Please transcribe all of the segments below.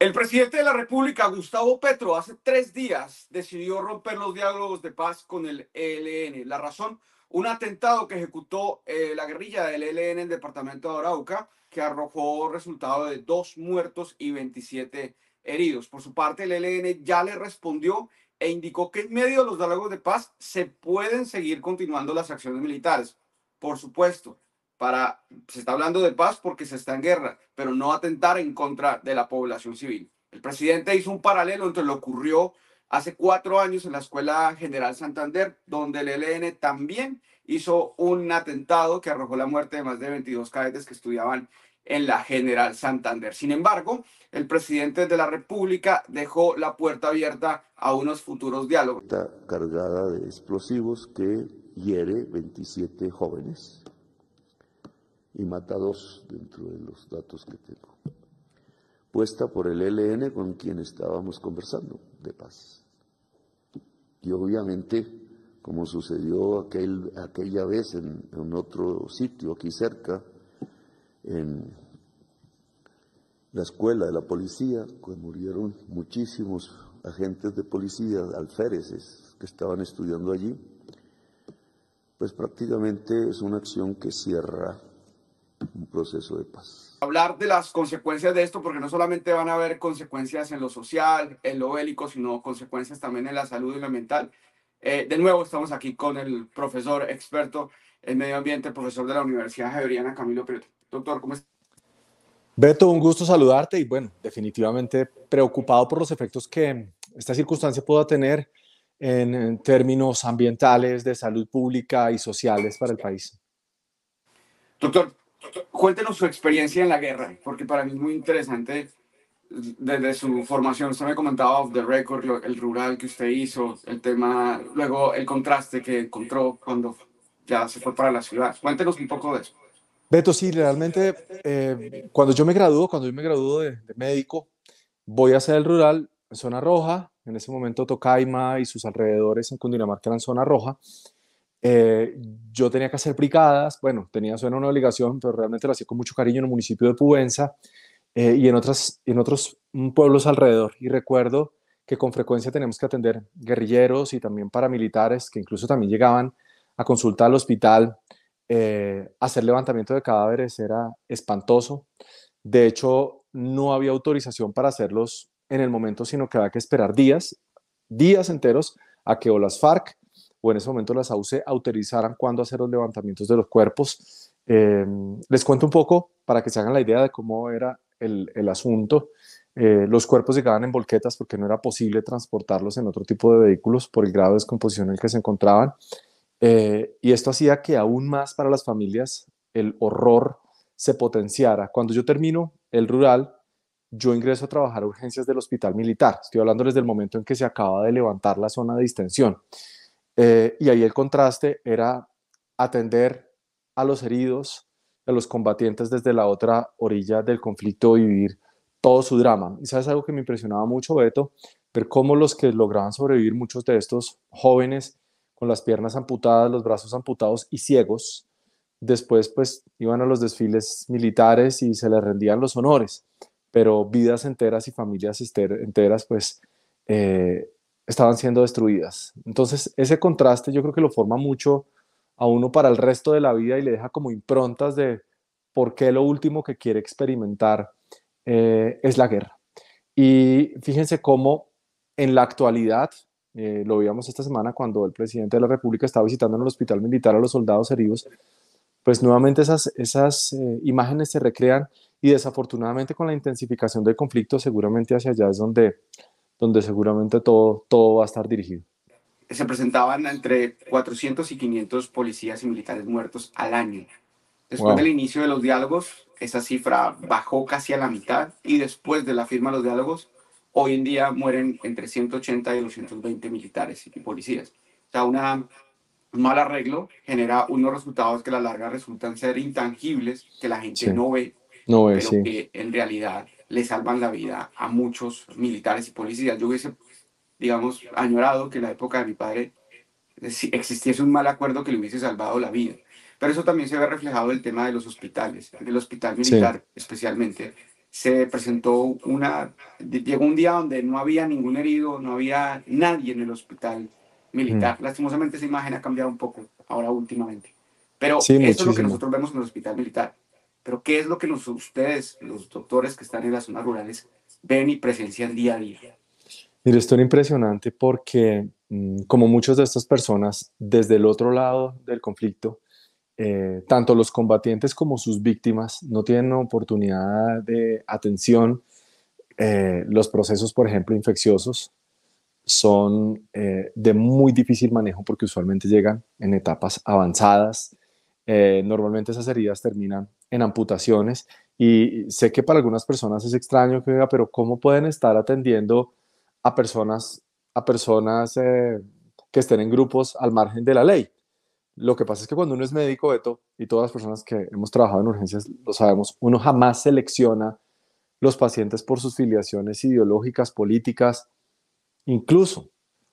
El presidente de la República, Gustavo Petro, hace tres días decidió romper los diálogos de paz con el ELN. La razón, un atentado que ejecutó eh, la guerrilla del ELN en el departamento de Arauca, que arrojó resultado de dos muertos y 27 heridos. Por su parte, el ELN ya le respondió e indicó que en medio de los diálogos de paz se pueden seguir continuando las acciones militares. Por supuesto, para, se está hablando de paz porque se está en guerra, pero no atentar en contra de la población civil. El presidente hizo un paralelo entre lo ocurrió hace cuatro años en la Escuela General Santander, donde el ELN también hizo un atentado que arrojó la muerte de más de 22 cadetes que estudiaban en la General Santander. Sin embargo, el presidente de la República dejó la puerta abierta a unos futuros diálogos. Está cargada de explosivos que hiere 27 jóvenes y mata dos dentro de los datos que tengo. Puesta por el LN con quien estábamos conversando de paz. Y obviamente, como sucedió aquel, aquella vez en, otro sitio aquí cerca, en la escuela de la policía, pues murieron muchísimos agentes de policía, alférezes que estaban estudiando allí, pues prácticamente es una acción que cierra proceso de paz. Hablar de las consecuencias de esto, porque no solamente van a haber consecuencias en lo social, en lo bélico, sino consecuencias también en la salud y la mental. Eh, de nuevo, estamos aquí con el profesor experto en medio ambiente, profesor de la Universidad Javeriana, Camilo Prieto. Doctor, ¿cómo está? Beto, un gusto saludarte y bueno, definitivamente preocupado por los efectos que esta circunstancia pueda tener en términos ambientales, de salud pública y sociales para el país. Doctor, cuéntenos su experiencia en la guerra, porque para mí es muy interesante desde su formación. Usted me comentaba off the record, el rural que usted hizo, el tema, luego el contraste que encontró cuando ya se fue para la ciudad. Cuéntenos un poco de eso. Beto, sí, realmente eh, cuando yo me graduó, cuando yo me graduó de, de, médico, voy a hacer el rural en zona roja. En ese momento Tocaima y sus alrededores en Cundinamarca eran zona roja. Eh, yo tenía que hacer brigadas, bueno, tenía suena una obligación, pero realmente lo hacía con mucho cariño en el municipio de Pubenza eh, y en, otras, en otros mm, pueblos alrededor. Y recuerdo que con frecuencia tenemos que atender guerrilleros y también paramilitares que incluso también llegaban a consultar al hospital. Eh, hacer levantamiento de cadáveres era espantoso. De hecho, no había autorización para hacerlos en el momento, sino que había que esperar días, días enteros a que o las FARC o en ese momento las SAUCE autorizaran cuándo hacer los levantamientos de los cuerpos. Eh, les cuento un poco para que se hagan la idea de cómo era el, asunto. Eh, los cuerpos llegaban en volquetas porque no era posible transportarlos en otro tipo de vehículos por el grado de descomposición en el que se encontraban. Eh, y esto hacía que aún más para las familias el horror se potenciara. Cuando yo termino el rural, yo ingreso a trabajar a urgencias del hospital militar. Estoy desde del momento en que se acaba de levantar la zona de distensión. Eh, y ahí el contraste era atender a los heridos, a los combatientes desde la otra orilla del conflicto y vivir todo su drama. Y sabes algo que me impresionaba mucho, Beto, ver cómo los que lograban sobrevivir, muchos de estos jóvenes con las piernas amputadas, los brazos amputados y ciegos, después pues iban a los desfiles militares y se les rendían los honores, pero vidas enteras y familias enteras pues eh, estaban siendo destruidas. Entonces, ese contraste yo creo que lo forma mucho a uno para el resto de la vida y le deja como improntas de por qué lo último que quiere experimentar eh, es la guerra. Y fíjense cómo en la actualidad, eh, lo vimos esta semana cuando el presidente de la República estaba visitando en el hospital militar a los soldados heridos, pues nuevamente esas, esas eh, imágenes se recrean y desafortunadamente con la intensificación del conflicto seguramente hacia allá es donde donde seguramente todo, todo va a estar dirigido. Se presentaban entre 400 y 500 policías y militares muertos al año. Después del inicio de los diálogos, esa cifra bajó casi a la mitad y después de la firma de los diálogos, hoy en día mueren entre 180 y 220 militares y policías. O sea, un mal arreglo genera unos resultados que a la larga resultan ser intangibles, que la gente no ve, no ve pero que en realidad le salvan la vida a muchos militares y policías. Yo hubiese, digamos, añorado que en la época de mi padre eh, existiese un mal acuerdo que le hubiese salvado la vida. Pero eso también se ve reflejado en el tema de los hospitales, del hospital militar especialmente. Se presentó una, llegó un día donde no había ningún herido, no había nadie en el hospital militar. Mm. Lastimosamente esa imagen ha cambiado un poco ahora últimamente. Pero eso es lo que nosotros vemos en el hospital militar. Pero ¿qué es lo que los, ustedes, los doctores que están en las zonas rurales, ven y presencian día a día? esto es impresionante porque mm, como muchas de estas personas, desde el otro lado del conflicto, eh, tanto los combatientes como sus víctimas no tienen oportunidad de atención. Eh, los procesos, por ejemplo, infecciosos son eh, de muy difícil manejo porque usualmente llegan en etapas avanzadas eh, normalmente esas heridas terminan en amputaciones y sé que para algunas personas es extraño que diga, pero ¿cómo pueden estar atendiendo a personas, a personas eh, que estén en grupos al margen de la ley? Lo que pasa es que cuando uno es médico, Beto, y todas las personas que hemos trabajado en urgencias lo sabemos, uno jamás selecciona los pacientes por sus filiaciones ideológicas, políticas, incluso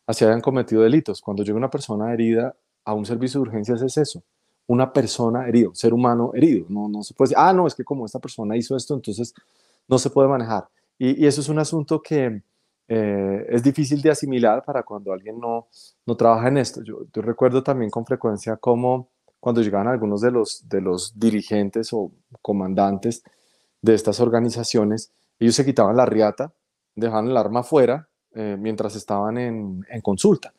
así hayan cometido delitos. Cuando llega una persona herida a un servicio de urgencias es eso, una persona herido, un ser humano herido. No, no se puede decir, ah, no, es que como esta persona hizo esto, entonces no se puede manejar. Y, eso es un asunto que eh, es difícil de asimilar para cuando alguien no, no trabaja en esto. Yo, recuerdo también con frecuencia cómo cuando llegaban algunos de los, de los dirigentes o comandantes de estas organizaciones, ellos se quitaban la riata, dejaban el arma fuera eh, mientras estaban en, en, consulta.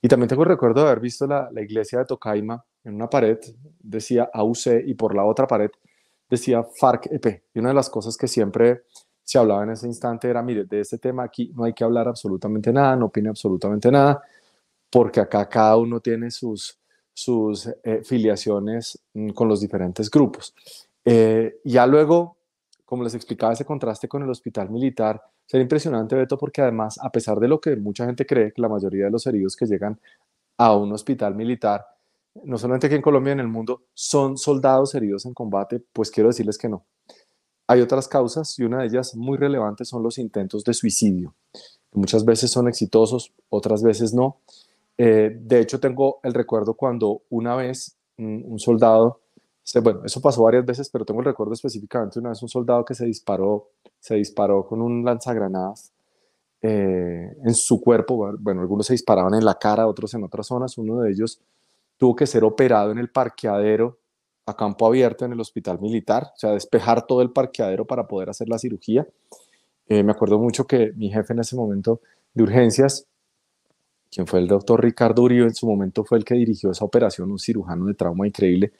Y también tengo el recuerdo de haber visto la, la iglesia de Tocaima, en una pared decía AUC y por la otra pared decía FARC-EP. Y una de las cosas que siempre se hablaba en ese instante era, mire, de este tema aquí no hay que hablar absolutamente nada, no opine absolutamente nada, porque acá cada uno tiene sus, sus eh, filiaciones mm, con los diferentes grupos. Eh, ya luego, como les explicaba, ese contraste con el hospital militar será impresionante, Beto, porque además, a pesar de lo que mucha gente cree, que la mayoría de los heridos que llegan a un hospital militar no solamente aquí en Colombia, en el mundo, son soldados heridos en combate, pues quiero decirles que no. Hay otras causas y una de ellas muy relevantes son los intentos de suicidio, que muchas veces son exitosos, otras veces no. Eh, de hecho, tengo el recuerdo cuando una vez un, soldado, bueno, eso pasó varias veces, pero tengo el recuerdo específicamente una vez un soldado que se disparó, se disparó con un lanzagranadas eh, en su cuerpo. Bueno, algunos se disparaban en la cara, otros en otras zonas. Uno de ellos tuvo que ser operado en el parqueadero a campo abierto en el hospital militar, o sea, despejar todo el parqueadero para poder hacer la cirugía. Eh, me acuerdo mucho que mi jefe en ese momento de urgencias, quien fue el doctor Ricardo Uribe, en su momento fue el que dirigió esa operación, un cirujano de trauma increíble,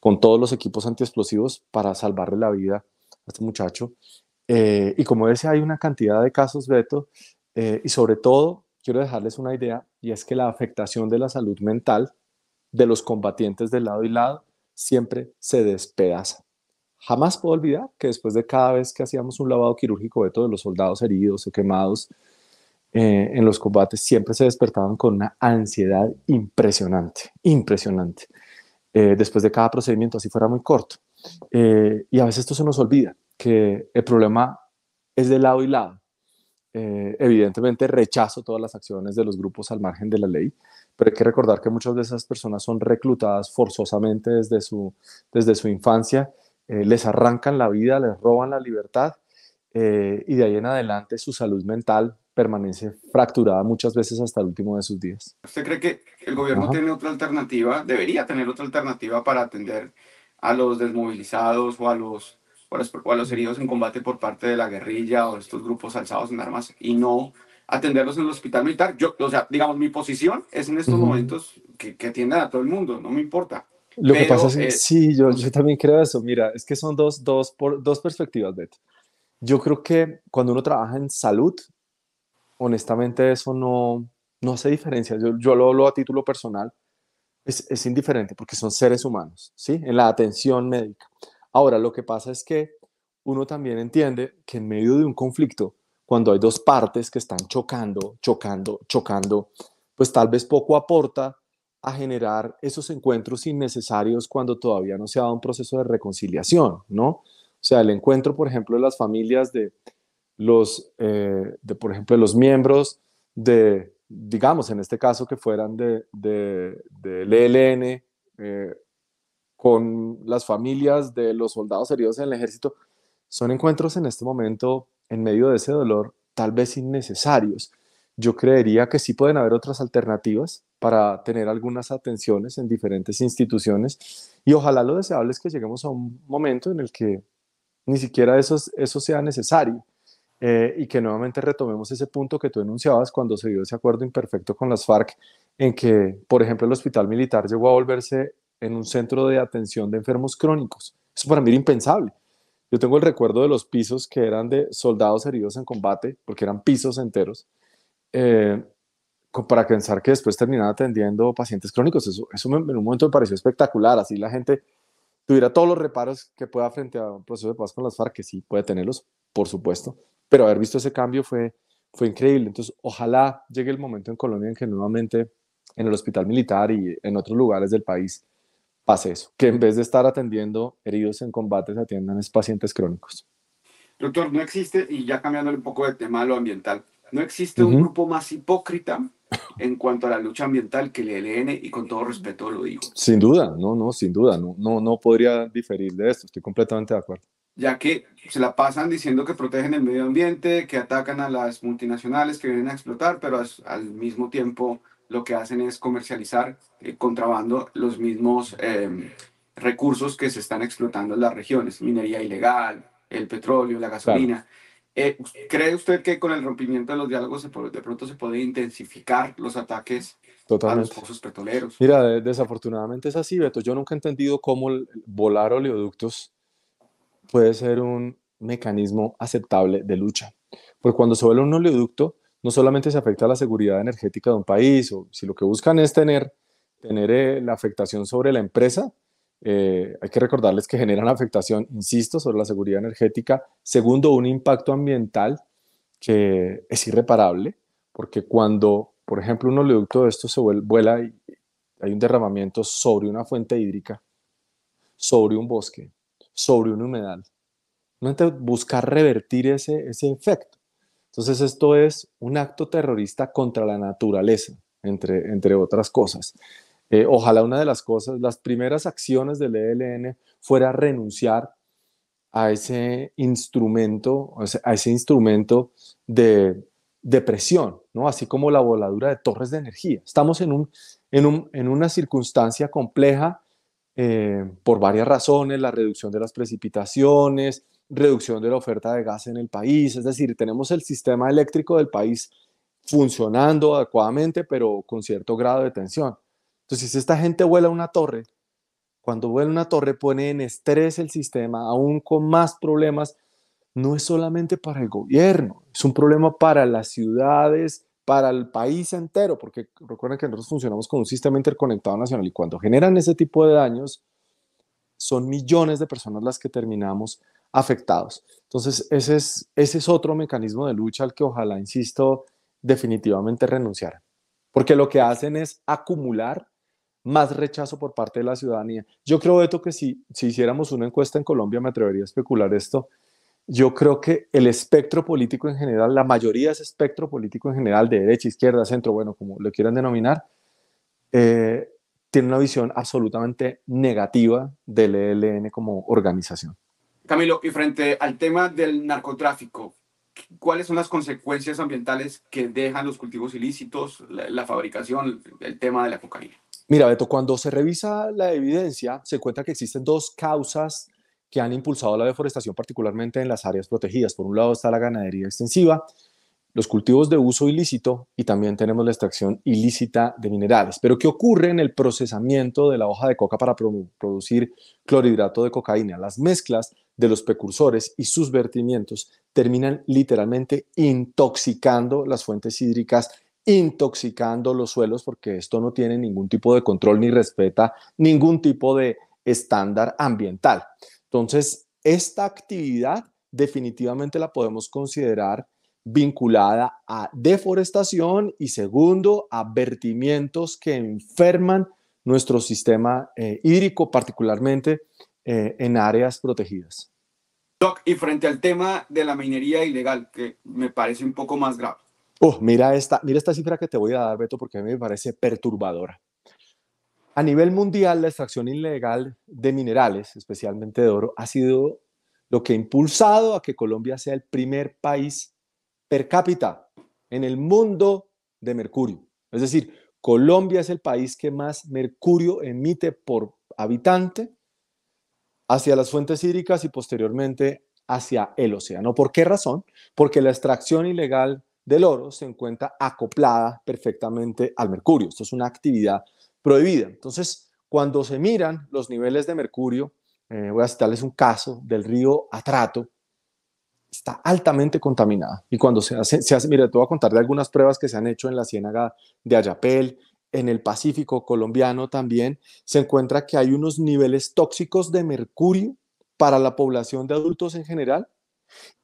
con todos los equipos antiexplosivos para salvarle la vida a este muchacho. Eh, y como decía, hay una cantidad de casos, Beto, eh, y sobre todo quiero dejarles una idea, y es que la afectación de la salud mental, de los combatientes de lado y lado siempre se despedaza. Jamás puedo olvidar que después de cada vez que hacíamos un lavado quirúrgico de todos los soldados heridos o quemados eh, en los combates, siempre se despertaban con una ansiedad impresionante, impresionante. Eh, después de cada procedimiento, así fuera muy corto. Eh, y a veces esto se nos olvida, que el problema es de lado y lado. Eh, evidentemente rechazo todas las acciones de los grupos al margen de la ley, pero hay que recordar que muchas de esas personas son reclutadas forzosamente desde su, desde su infancia, eh, les arrancan la vida, les roban la libertad eh, y de ahí en adelante su salud mental permanece fracturada muchas veces hasta el último de sus días. ¿Usted cree que el gobierno tiene otra alternativa, debería tener otra alternativa para atender a los desmovilizados o a los o a, los, heridos en combate por parte de la guerrilla o estos grupos alzados en armas y no atenderlos en el hospital militar. Yo, o sea, digamos, mi posición es en estos momentos que, que, atiendan a todo el mundo, no me importa. Lo que pasa es que sí, yo, yo, también creo eso. Mira, es que son dos, dos, por, dos perspectivas, Beth. Yo creo que cuando uno trabaja en salud, honestamente eso no, no hace diferencia. Yo, yo lo hablo a título personal. Es, es indiferente porque son seres humanos, ¿sí? En la atención médica. Ahora, lo que pasa es que uno también entiende que en medio de un conflicto, cuando hay dos partes que están chocando, chocando, chocando, pues tal vez poco aporta a generar esos encuentros innecesarios cuando todavía no se ha dado un proceso de reconciliación, ¿no? O sea, el encuentro, por ejemplo, de las familias de los, eh, de, por ejemplo, los miembros de, digamos, en este caso que fueran de, del de ELN, eh, con las familias de los soldados heridos en el ejército, son encuentros en este momento, en medio de ese dolor, tal vez innecesarios. Yo creería que sí pueden haber otras alternativas para tener algunas atenciones en diferentes instituciones y ojalá lo deseable es que lleguemos a un momento en el que ni siquiera eso, eso sea necesario eh, y que nuevamente retomemos ese punto que tú enunciabas cuando se dio ese acuerdo imperfecto con las FARC en que, por ejemplo, el hospital militar llegó a volverse en un centro de atención de enfermos crónicos. Eso para mí era impensable. Yo tengo el recuerdo de los pisos que eran de soldados heridos en combate, porque eran pisos enteros, eh, para pensar que después terminaban atendiendo pacientes crónicos. Eso, eso en un momento me pareció espectacular. Así la gente tuviera todos los reparos que pueda frente a un proceso de paz con las FARC, que sí puede tenerlos, por supuesto, pero haber visto ese cambio fue, fue increíble. Entonces, ojalá llegue el momento en Colombia en que nuevamente en el hospital militar y en otros lugares del país pase eso, que en vez de estar atendiendo heridos en combate, se atiendan pacientes crónicos. Doctor, no existe, y ya cambiándole un poco de tema a lo ambiental, no existe un grupo más hipócrita en cuanto a la lucha ambiental que el ELN, y con todo respeto lo digo. Sin duda, no, no, sin duda, no, no, no podría diferir de esto, estoy completamente de acuerdo ya que se la pasan diciendo que protegen el medio ambiente, que atacan a las multinacionales que vienen a explotar, pero al mismo tiempo lo que hacen es comercializar eh, contrabando los mismos em, recursos que se están explotando en las regiones, minería ilegal, el petróleo, la gasolina. Eh, ¿Cree usted que con el rompimiento de los diálogos de pronto se puede intensificar los ataques a los pozos petroleros? Mira, desafortunadamente es así, Beto. Yo nunca he entendido cómo volar oleoductos puede ser un mecanismo aceptable de lucha. Porque cuando se vuela un oleoducto, no solamente se afecta a la seguridad energética de un país, o si lo que buscan es tener, tener eh, la afectación sobre la empresa, eh, hay que recordarles que generan afectación, insisto, sobre la seguridad energética. Segundo, un impacto ambiental que es irreparable, porque cuando, por ejemplo, un oleoducto de estos se vuela y hay un derramamiento sobre una fuente hídrica, sobre un bosque, sobre un humedal, no buscar revertir ese, ese efecto. Entonces esto es un acto terrorista contra la naturaleza, entre, entre otras cosas. Eh, ojalá una de las cosas, las primeras acciones del ELN fuera renunciar a ese instrumento, a ese instrumento de, de, presión, ¿no? así como la voladura de torres de energía. Estamos en, un, en, un, en una circunstancia compleja eh, por varias razones, la reducción de las precipitaciones, reducción de la oferta de gas en el país, es decir, tenemos el sistema eléctrico del país funcionando adecuadamente, pero con cierto grado de tensión. Entonces, si esta gente vuela una torre, cuando vuela una torre pone en estrés el sistema, aún con más problemas, no es solamente para el gobierno, es un problema para las ciudades, para el país entero, porque recuerden que nosotros funcionamos con un sistema interconectado nacional y cuando generan ese tipo de daños, son millones de personas las que terminamos afectados. Entonces, ese es, ese es otro mecanismo de lucha al que ojalá, insisto, definitivamente renunciar, porque lo que hacen es acumular más rechazo por parte de la ciudadanía. Yo creo, Beto, que si, si hiciéramos una encuesta en Colombia, me atrevería a especular esto, yo creo que el espectro político en general, la mayoría de ese espectro político en general, de derecha, izquierda, centro, bueno, como lo quieran denominar, eh, tiene una visión absolutamente negativa del ELN como organización. Camilo, y frente al tema del narcotráfico, ¿cuáles son las consecuencias ambientales que dejan los cultivos ilícitos, la, fabricación, el tema de la cocaína? Mira, Beto, cuando se revisa la evidencia, se cuenta que existen dos causas que han impulsado la deforestación, particularmente en las áreas protegidas. Por un lado está la ganadería extensiva los cultivos de uso ilícito y también tenemos la extracción ilícita de minerales. Pero ¿qué ocurre en el procesamiento de la hoja de coca para producir clorhidrato de cocaína? Las mezclas de los precursores y sus vertimientos terminan literalmente intoxicando las fuentes hídricas, intoxicando los suelos, porque esto no tiene ningún tipo de control ni respeta ningún tipo de estándar ambiental. Entonces, esta actividad definitivamente la podemos considerar vinculada a deforestación y segundo, a vertimientos que enferman nuestro sistema eh, hídrico, particularmente eh, en áreas protegidas. Doc, y frente al tema de la minería ilegal, que me parece un poco más grave. Oh, mira, esta, mira esta cifra que te voy a dar, Beto, porque a mí me parece perturbadora. A nivel mundial, la extracción ilegal de minerales, especialmente de oro, ha sido lo que ha impulsado a que Colombia sea el primer país per cápita en el mundo de mercurio. Es decir, Colombia es el país que más mercurio emite por habitante hacia las fuentes hídricas y posteriormente hacia el océano. ¿Por qué razón? Porque la extracción ilegal del oro se encuentra acoplada perfectamente al mercurio. Esto es una actividad prohibida. Entonces, cuando se miran los niveles de mercurio, eh, voy a citarles un caso del río Atrato, está altamente contaminada. Y cuando se hace, se mira, te voy a contar de algunas pruebas que se han hecho en la ciénaga de Ayapel, en el Pacífico colombiano también, se encuentra que hay unos niveles tóxicos de mercurio para la población de adultos en general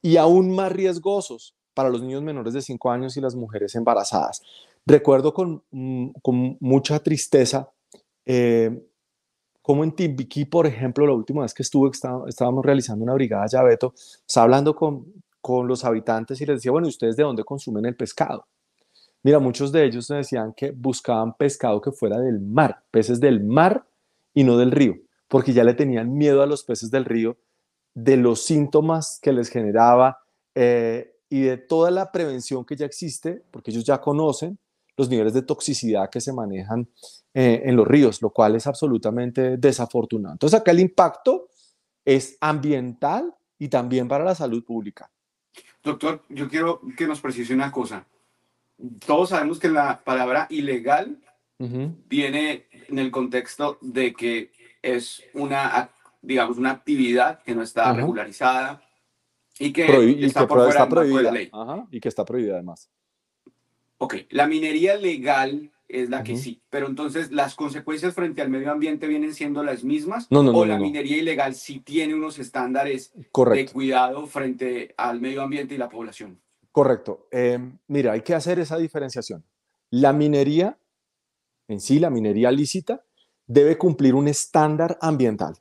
y aún más riesgosos para los niños menores de 5 años y las mujeres embarazadas. Recuerdo con, mm, mucha tristeza eh, como en Timbiquí, por ejemplo, la última vez que estuve, estábamos realizando una brigada Beto estaba hablando con, los habitantes y les decía, bueno, ustedes de dónde consumen el pescado? Mira, muchos de ellos me decían que buscaban pescado que fuera del mar, peces del mar y no del río, porque ya le tenían miedo a los peces del río, de los síntomas que les generaba eh, y de toda la prevención que ya existe, porque ellos ya conocen los niveles de toxicidad que se manejan eh, en los ríos, lo cual es absolutamente desafortunado. Entonces acá el impacto es ambiental y también para la salud pública. Doctor, yo quiero que nos precise una cosa. Todos sabemos que la palabra ilegal viene en el contexto de que es una, digamos, una actividad que no está regularizada y que, está, por prohibida. la ley. y que está prohibida además. Ok, la minería legal es la que sí, pero entonces las consecuencias frente al medio ambiente vienen siendo las mismas no, no, no, o la minería ilegal sí tiene unos estándares de cuidado frente al medio ambiente y la población. Correcto. Eh, mira, hay que hacer esa diferenciación. La minería en sí, la minería lícita, debe cumplir un estándar ambiental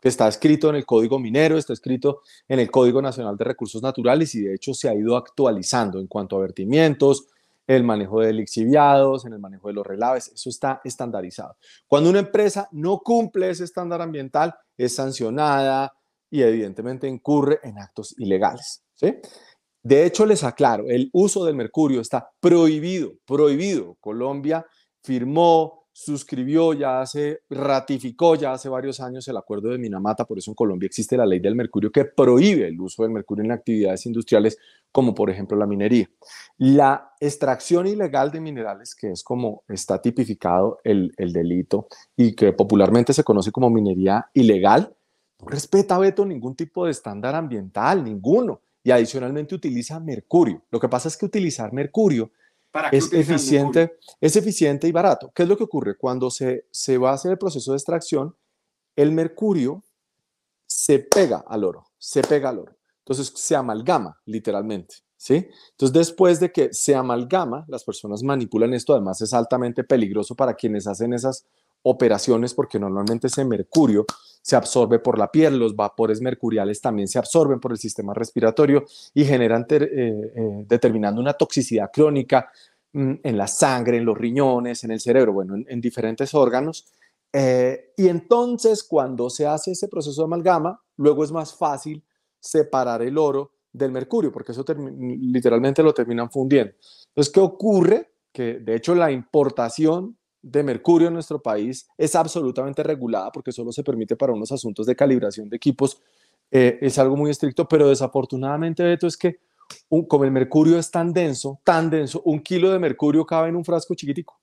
que está escrito en el Código Minero, está escrito en el Código Nacional de Recursos Naturales y de hecho se ha ido actualizando en cuanto a vertimientos, el manejo de lixiviados, en el manejo de los relaves, eso está estandarizado. Cuando una empresa no cumple ese estándar ambiental, es sancionada y evidentemente incurre en actos ilegales. De hecho, les aclaro, el uso del mercurio está prohibido, prohibido. Colombia firmó suscribió, ya hace ratificó ya hace varios años el acuerdo de Minamata, por eso en Colombia existe la ley del mercurio que prohíbe el uso del mercurio en actividades industriales como por ejemplo la minería. La extracción ilegal de minerales, que es como está tipificado el, delito y que popularmente se conoce como minería ilegal, no respeta, Beto, ningún tipo de estándar ambiental, ninguno, y adicionalmente utiliza mercurio. Lo que pasa es que utilizar mercurio es eficiente, es eficiente y barato. ¿Qué es lo que ocurre? Cuando se, se va a hacer el proceso de extracción, el mercurio se pega al oro, se pega al oro. Entonces se amalgama, literalmente. ¿Sí? Entonces, después de que se amalgama, las personas manipulan esto, además es altamente peligroso para quienes hacen esas operaciones, porque normalmente ese mercurio se absorbe por la piel, los vapores mercuriales también se absorben por el sistema respiratorio y generan, eh, eh, determinando una toxicidad crónica mm, en la sangre, en los riñones, en el cerebro, bueno, en, diferentes órganos. Eh, y entonces cuando se hace ese proceso de amalgama, luego es más fácil separar el oro del mercurio, porque eso literalmente lo terminan fundiendo. Entonces, ¿qué ocurre? Que de hecho la importación de mercurio en nuestro país es absolutamente regulada porque solo se permite para unos asuntos de calibración de equipos. Eh, es algo muy estricto, pero desafortunadamente, Beto, es que como el mercurio es tan denso, tan denso, un kilo de mercurio cabe en un frasco chiquitico.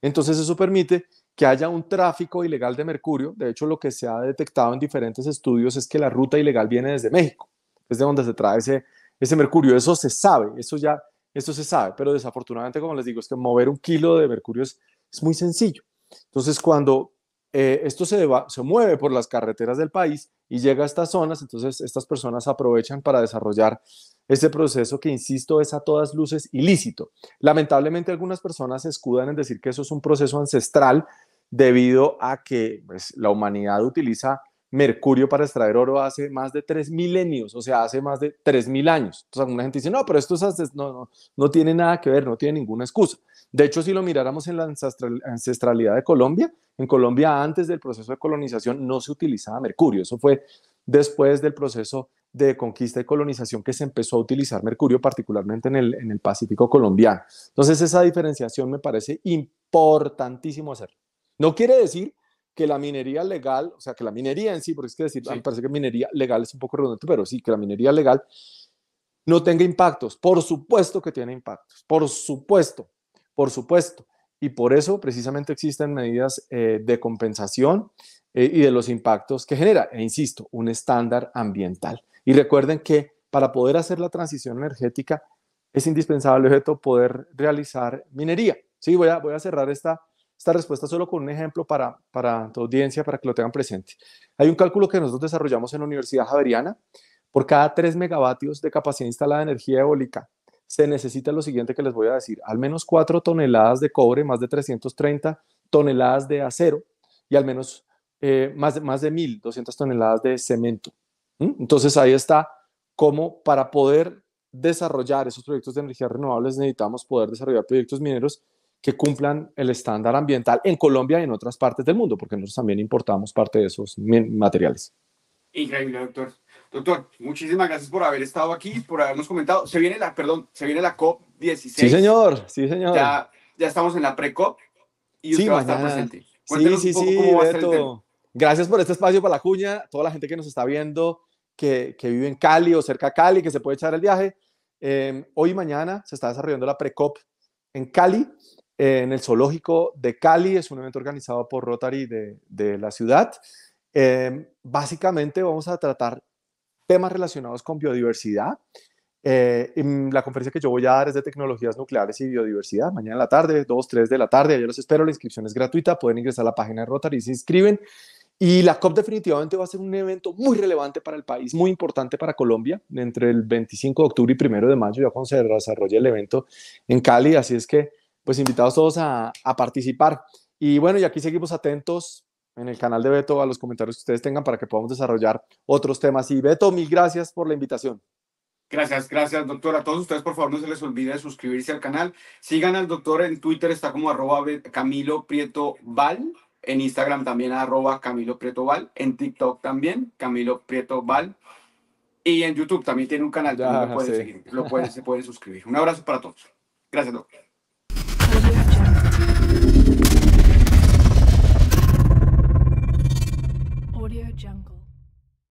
Entonces eso permite que haya un tráfico ilegal de mercurio. De hecho, lo que se ha detectado en diferentes estudios es que la ruta ilegal viene desde México. Es de donde se trae ese, ese mercurio. Eso se sabe, eso ya, eso se sabe. Pero desafortunadamente, como les digo, es que mover un kilo de mercurio es es muy sencillo. Entonces, cuando eh, esto se, mueve por las carreteras del país y llega a estas zonas, entonces estas personas aprovechan para desarrollar este proceso que, insisto, es a todas luces ilícito. Lamentablemente, algunas personas se escudan en decir que eso es un proceso ancestral debido a que pues, la humanidad utiliza mercurio para extraer oro hace más de tres milenios, o sea, hace más de tres mil años. Entonces, alguna gente dice, no, pero esto no, no tiene nada que ver, no tiene ninguna excusa. De hecho, si lo miráramos en la ancestralidad de Colombia, en Colombia antes del proceso de colonización no se utilizaba mercurio, eso fue después del proceso de conquista y colonización que se empezó a utilizar mercurio, particularmente en el, en el Pacífico colombiano. Entonces, esa diferenciación me parece importantísimo hacer. No quiere decir que la minería legal, o sea, que la minería en sí, porque es que decir, me parece que minería legal es un poco redundante, pero sí, que la minería legal no tenga impactos. Por supuesto que tiene impactos, por supuesto, por supuesto. Y por eso precisamente existen medidas eh, de compensación eh, y de los impactos que genera, e insisto, un estándar ambiental. Y recuerden que para poder hacer la transición energética es indispensable, objeto, poder realizar minería. Sí, voy a, voy a cerrar esta, esta respuesta solo con un ejemplo para, para tu audiencia, para que lo tengan presente. Hay un cálculo que nosotros desarrollamos en la Universidad Javeriana. Por cada 3 megavatios de capacidad instalada de energía eólica se necesita lo siguiente que les voy a decir, al menos 4 toneladas de cobre, más de 330 toneladas de acero y al menos eh, más, de, más de 1.200 toneladas de cemento. Entonces ahí está cómo para poder desarrollar esos proyectos de energías renovables necesitamos poder desarrollar proyectos mineros que cumplan el estándar ambiental en Colombia y en otras partes del mundo, porque nosotros también importamos parte de esos materiales. Increíble, doctor. Doctor, muchísimas gracias por haber estado aquí, por habernos comentado. Se viene la, perdón, se viene la COP 16. Sí, señor, sí, señor. Ya, ya estamos en la pre-COP y usted sí, va a estar presente. sí, sí, sí, Beto. Gracias por este espacio para la cuña, toda la gente que nos está viendo, que, que vive en Cali o cerca de Cali, que se puede echar el viaje. Em, hoy y mañana se está desarrollando la pre-COP en Cali, en el zoológico de Cali, es un evento organizado por Rotary de, de la ciudad. Em, básicamente vamos a tratar temas relacionados con biodiversidad. Eh, en la conferencia que yo voy a dar es de tecnologías nucleares y biodiversidad, mañana en la tarde, 2, 3 de la tarde, yo los espero, la inscripción es gratuita, pueden ingresar a la página de Rotary y se inscriben. Y la COP definitivamente va a ser un evento muy relevante para el país, muy importante para Colombia, entre el 25 de octubre y 1 de mayo, ya cuando se desarrolla el evento en Cali, así es que pues invitados todos a participar. Y bueno, y aquí seguimos atentos en el canal de Beto a los comentarios que ustedes tengan para que podamos desarrollar otros temas. Y Beto, mil gracias por la invitación. Gracias, gracias, doctor. A todos ustedes, por favor, no se les olvide de suscribirse al canal. Sigan al doctor en Twitter, está como arroba Camilo Prieto Val. En Instagram también arroba Camilo Prieto Val. En TikTok también, Camilo Prieto Val. Y en YouTube también tiene un canal, ya, lo pueden seguir, se pueden suscribir. Un abrazo para todos. Gracias, doctor.